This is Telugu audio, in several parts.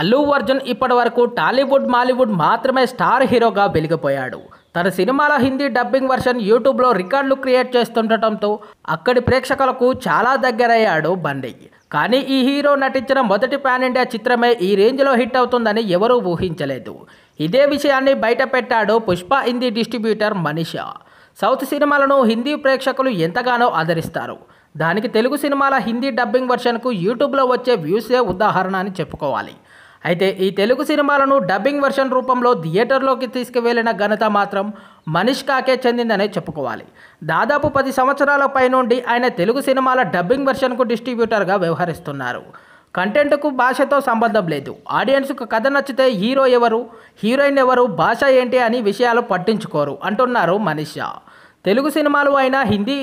అల్లు అర్జున్ ఇప్పటి వరకు టాలీవుడ్ మాలీవుడ్ మాత్రమే స్టార్ హీరోగా వెలిగిపోయాడు తన సినిమాల హిందీ డబ్బింగ్ వర్షన్ యూట్యూబ్లో రికార్డులు క్రియేట్ చేస్తుండటంతో అక్కడి ప్రేక్షకులకు చాలా దగ్గరయ్యాడు బండి కానీ ఈ హీరో నటించిన మొదటి ప్యాన్ ఇండియా చిత్రమే ఈ రేంజ్లో హిట్ అవుతుందని ఎవరూ ఊహించలేదు ఇదే విషయాన్ని బయటపెట్టాడు పుష్ప హిందీ డిస్ట్రిబ్యూటర్ మనీషా సౌత్ సినిమాలను హిందీ ప్రేక్షకులు ఎంతగానో ఆదరిస్తారు దానికి తెలుగు సినిమాల హిందీ డబ్బింగ్ వర్షన్కు యూట్యూబ్లో వచ్చే వ్యూసే ఉదాహరణ అని చెప్పుకోవాలి అయితే ఈ తెలుగు సినిమాలను డబ్బింగ్ వెర్షన్ రూపంలో థియేటర్లోకి తీసుకువెళ్ళిన ఘనత మాత్రం మనీష్ కాకే చెందిందనే చెప్పుకోవాలి దాదాపు పది సంవత్సరాల పైనుండి ఆయన తెలుగు సినిమాల డబ్బింగ్ వెర్షన్కు డిస్ట్రిబ్యూటర్గా వ్యవహరిస్తున్నారు కంటెంట్కు భాషతో సంబంధం లేదు ఆడియన్స్కు కథ నచ్చితే హీరో ఎవరు హీరోయిన్ ఎవరు భాష ఏంటి అని విషయాలు పట్టించుకోరు అంటున్నారు మనిష తెలుగు సినిమాలు అయినా హిందీ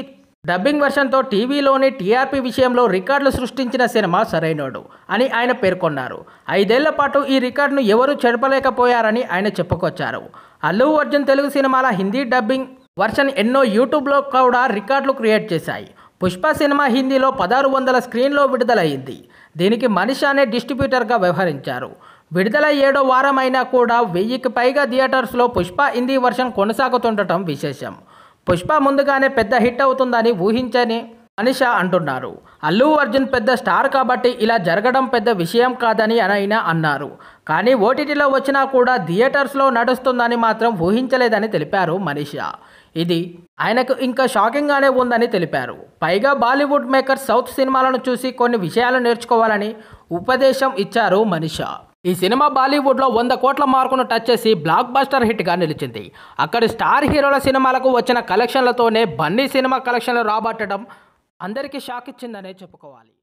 డబ్బింగ్ వెర్షన్తో టీవీలోని టీఆర్పీ విషయంలో రికార్డులు సృష్టించిన సినిమా సరైనడు అని ఆయన పేర్కొన్నారు ఐదేళ్ల పాటు ఈ రికార్డును ఎవరూ చెడపలేకపోయారని ఆయన చెప్పుకొచ్చారు అల్లు అర్జున్ తెలుగు సినిమాల హిందీ డబ్బింగ్ వర్షన్ ఎన్నో యూట్యూబ్లో కూడా రికార్డులు క్రియేట్ చేశాయి పుష్ప సినిమా హిందీలో పదహారు వందల స్క్రీన్లో విడుదలయ్యింది దీనికి మనిష అనే డిస్ట్రిబ్యూటర్గా వ్యవహరించారు విడుదల ఏడో వారం అయినా కూడా వెయ్యికి పైగా థియేటర్స్లో పుష్ప హిందీ వర్షన్ కొనసాగుతుండటం విశేషం పుష్ప ముందుగానే పెద్ద హిట్ అవుతుందని ఊహించని మనిష అంటున్నారు అల్లు అర్జున్ పెద్ద స్టార్ కాబట్టి ఇలా జరగడం పెద్ద విషయం కాదని ఆయన అన్నారు కానీ ఓటీటీలో వచ్చినా కూడా థియేటర్స్లో నడుస్తుందని మాత్రం ఊహించలేదని తెలిపారు మనీషా ఇది ఆయనకు ఇంకా షాకింగ్గానే ఉందని తెలిపారు పైగా బాలీవుడ్ మేకర్ సౌత్ సినిమాలను చూసి కొన్ని విషయాలు నేర్చుకోవాలని ఉపదేశం ఇచ్చారు మనీషా ఈ సినిమా బాలీవుడ్లో వంద కోట్ల మార్కును టచ్ చేసి బ్లాక్ బస్టర్ హిట్గా నిలిచింది అక్కడి స్టార్ హీరోల సినిమాలకు వచ్చిన కలెక్షన్లతోనే బన్నీ సినిమా కలెక్షన్లు రాబట్టడం అందరికీ షాక్ ఇచ్చిందనే చెప్పుకోవాలి